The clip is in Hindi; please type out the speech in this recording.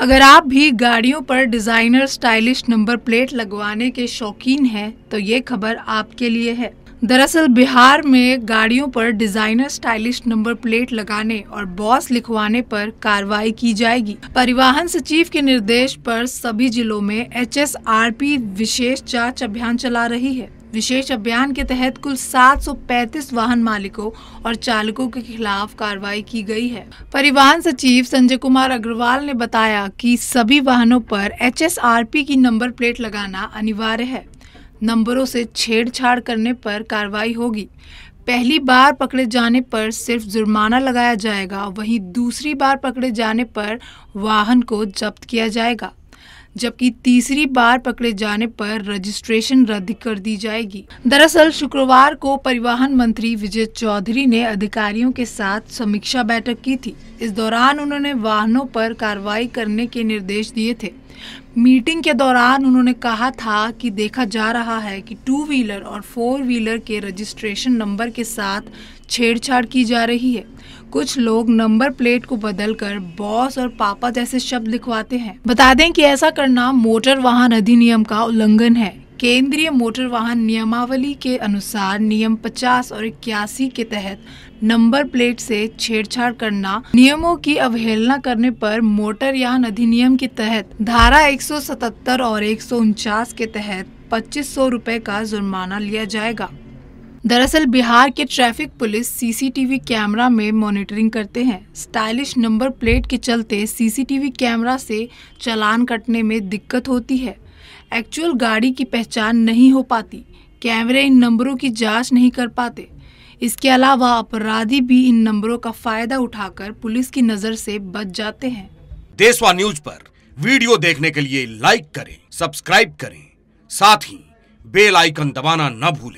अगर आप भी गाड़ियों पर डिज़ाइनर स्टाइलिश नंबर प्लेट लगवाने के शौकीन हैं तो ये खबर आपके लिए है दरअसल बिहार में गाड़ियों पर डिजाइनर स्टाइलिश नंबर प्लेट लगाने और बॉस लिखवाने पर कार्रवाई की जाएगी परिवहन सचिव के निर्देश पर सभी जिलों में एचएसआरपी विशेष जांच अभियान चला रही है विशेष अभियान के तहत कुल 735 वाहन मालिकों और चालकों के खिलाफ कार्रवाई की गई है परिवहन सचिव संजय कुमार अग्रवाल ने बताया कि सभी वाहनों पर एच की नंबर प्लेट लगाना अनिवार्य है नंबरों से छेड़छाड़ करने पर कार्रवाई होगी पहली बार पकड़े जाने पर सिर्फ जुर्माना लगाया जाएगा वहीं दूसरी बार पकड़े जाने पर वाहन को जब्त किया जाएगा जबकि तीसरी बार पकड़े जाने पर रजिस्ट्रेशन रद्द कर दी जाएगी दरअसल शुक्रवार को परिवहन मंत्री विजय चौधरी ने अधिकारियों के साथ समीक्षा बैठक की थी इस दौरान उन्होंने वाहनों पर कार्रवाई करने के निर्देश दिए थे मीटिंग के दौरान उन्होंने कहा था कि देखा जा रहा है कि टू व्हीलर और फोर व्हीलर के रजिस्ट्रेशन नंबर के साथ छेड़छाड़ की जा रही है कुछ लोग नंबर प्लेट को बदलकर बॉस और पापा जैसे शब्द लिखवाते हैं बता दें कि ऐसा करना मोटर वाहन अधिनियम का उल्लंघन है केंद्रीय मोटर वाहन नियमावली के अनुसार नियम 50 और इक्यासी के तहत नंबर प्लेट से छेड़छाड़ करना नियमों की अवहेलना करने पर मोटर यान अधिनियम के तहत धारा 177 और एक के तहत पच्चीस सौ का जुर्माना लिया जाएगा दरअसल बिहार के ट्रैफिक पुलिस सीसीटीवी कैमरा में मॉनिटरिंग करते हैं स्टाइलिश नंबर प्लेट के चलते सीसीटीवी कैमरा से चलान कटने में दिक्कत होती है एक्चुअल गाड़ी की पहचान नहीं हो पाती कैमरे इन नंबरों की जांच नहीं कर पाते इसके अलावा अपराधी भी इन नंबरों का फायदा उठाकर पुलिस की नजर से बच जाते हैं देशवा न्यूज पर वीडियो देखने के लिए लाइक करें सब्सक्राइब करें साथ ही बेल आइकन दबाना न भूलें